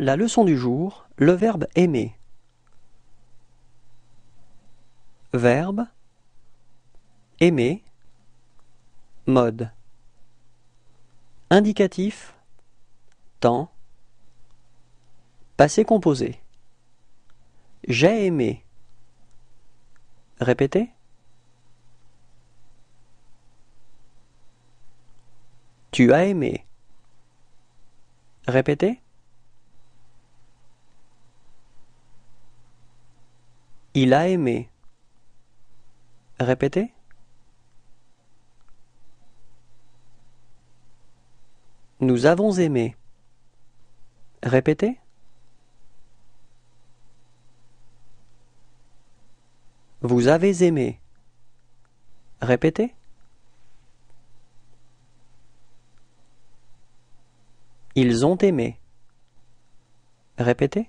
La leçon du jour, le verbe aimer. Verbe aimer mode indicatif temps passé composé J'ai aimé Répétez Tu as aimé Répétez il a aimé. Répétez. Nous avons aimé. Répétez. Vous avez aimé. Répétez. Ils ont aimé. Répétez.